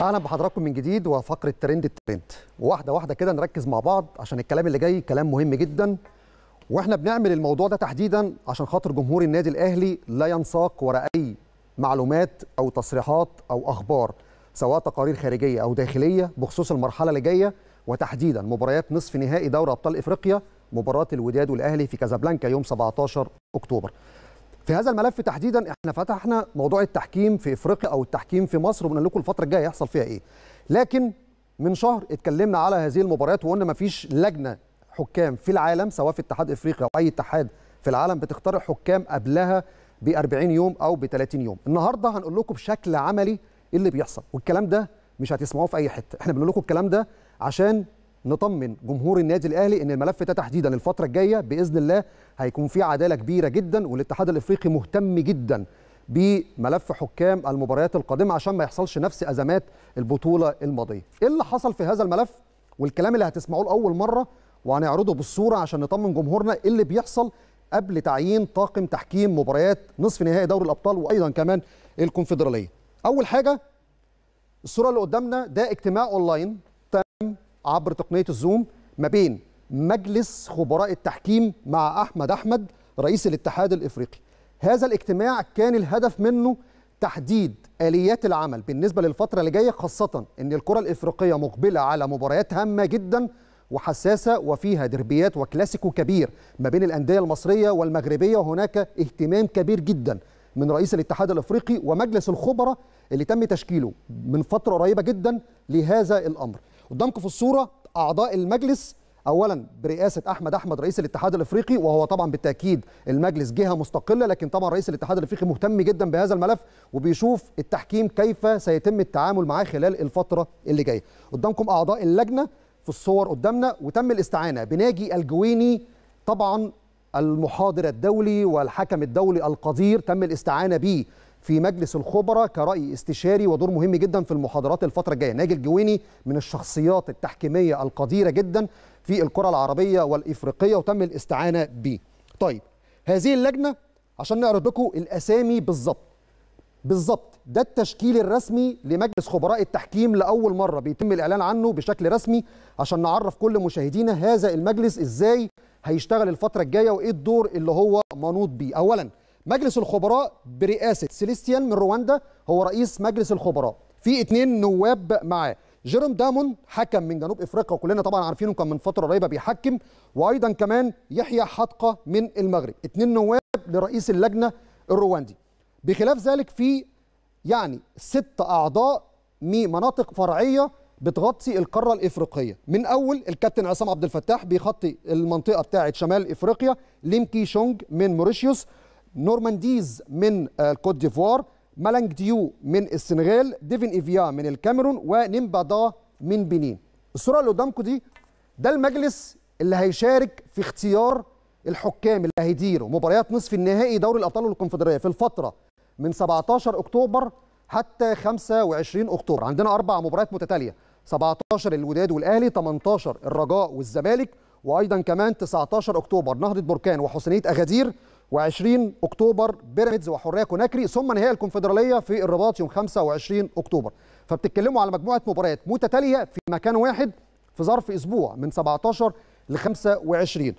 اهلا بحضراتكم من جديد وفقره ترند الترند واحده واحده كده نركز مع بعض عشان الكلام اللي جاي كلام مهم جدا واحنا بنعمل الموضوع ده تحديدا عشان خاطر جمهور النادي الاهلي لا ينساق وراء اي معلومات او تصريحات او اخبار سواء تقارير خارجيه او داخليه بخصوص المرحله اللي جايه وتحديدا مباريات نصف نهائي دوري ابطال افريقيا مباراه الوداد والاهلي في كازابلانكا يوم 17 اكتوبر في هذا الملف تحديدا احنا فتحنا موضوع التحكيم في افريقيا او التحكيم في مصر وقلنا لكم الفتره الجايه هيحصل فيها ايه لكن من شهر اتكلمنا على هذه المباريات وقلنا ما فيش لجنه حكام في العالم سواء في اتحاد افريقيا او اي اتحاد في العالم بتختار حكام قبلها ب 40 يوم او ب 30 يوم النهارده هنقول لكم بشكل عملي إيه اللي بيحصل والكلام ده مش هتسمعوه في اي حته احنا بنقول لكم الكلام ده عشان نطمن جمهور النادي الاهلي ان الملف ده تحديدا الفتره الجايه باذن الله هيكون فيه عداله كبيره جدا والاتحاد الافريقي مهتم جدا بملف حكام المباريات القادمه عشان ما يحصلش نفس ازمات البطوله الماضيه. ايه اللي حصل في هذا الملف والكلام اللي هتسمعوه لاول مره وهنعرضه بالصوره عشان نطمن جمهورنا ايه اللي بيحصل قبل تعيين طاقم تحكيم مباريات نصف نهائي دوري الابطال وايضا كمان الكونفدراليه. اول حاجه الصوره اللي قدامنا ده اجتماع اونلاين عبر تقنيه الزوم ما بين مجلس خبراء التحكيم مع احمد احمد رئيس الاتحاد الافريقي. هذا الاجتماع كان الهدف منه تحديد اليات العمل بالنسبه للفتره اللي جايه خاصه ان الكره الافريقيه مقبله على مباريات هامه جدا وحساسه وفيها دربيات وكلاسيكو كبير ما بين الانديه المصريه والمغربيه وهناك اهتمام كبير جدا من رئيس الاتحاد الافريقي ومجلس الخبراء اللي تم تشكيله من فتره قريبه جدا لهذا الامر قدامكم في الصوره اعضاء المجلس اولا برئاسه احمد احمد رئيس الاتحاد الافريقي وهو طبعا بالتاكيد المجلس جهه مستقله لكن طبعا رئيس الاتحاد الافريقي مهتم جدا بهذا الملف وبيشوف التحكيم كيف سيتم التعامل معاه خلال الفتره اللي جايه قدامكم اعضاء اللجنه في الصور قدامنا وتم الاستعانه بناجي الجويني طبعا المحاضر الدولي والحكم الدولي القدير تم الاستعانه به في مجلس الخبراء كرأي استشاري ودور مهم جدا في المحاضرات الفترة الجاية ناجي الجويني من الشخصيات التحكيمية القديرة جدا في الكرة العربية والإفريقية وتم الاستعانة به طيب هذه اللجنة عشان نعرض لكم الأسامي بالظبط بالظبط ده التشكيل الرسمي لمجلس خبراء التحكيم لأول مرة بيتم الإعلان عنه بشكل رسمي عشان نعرف كل مشاهدينا هذا المجلس إزاي هيشتغل الفترة الجاية وإيه الدور اللي هو منوط بيه أولاً مجلس الخبراء برئاسة سيليستيان من رواندا هو رئيس مجلس الخبراء في اتنين نواب معاه جيروم دامون حكم من جنوب افريقيا وكلنا طبعا عارفينه كان من فتره قريبه بيحكم وايضا كمان يحيى حدقه من المغرب اتنين نواب لرئيس اللجنه الرواندي بخلاف ذلك في يعني ست اعضاء من مناطق فرعيه بتغطي القاره الافريقيه من اول الكابتن عصام عبد الفتاح بيغطي المنطقه بتاعه شمال افريقيا ليمكي شونج من موريشيوس نورمانديز من الكوت آه، ديفوار مالانج ديو من السنغال ديفين ايفيا من الكاميرون ونمبادا من بنين الصوره اللي قدامكم دي ده المجلس اللي هيشارك في اختيار الحكام اللي هيديروا مباريات نصف النهائي دوري الابطال والكونفدراليه في الفتره من 17 اكتوبر حتى 25 اكتوبر عندنا اربع مباريات متتاليه 17 الوداد والاهلي 18 الرجاء والزمالك وايضا كمان 19 اكتوبر نهضه بركان وحسنيه اغادير و20 اكتوبر بيراميدز وحريه كوناكري ثم نهائي الكونفدراليه في الرباط يوم 25 اكتوبر فبتتكلموا على مجموعه مباريات متتاليه في مكان واحد في ظرف اسبوع من 17 ل 25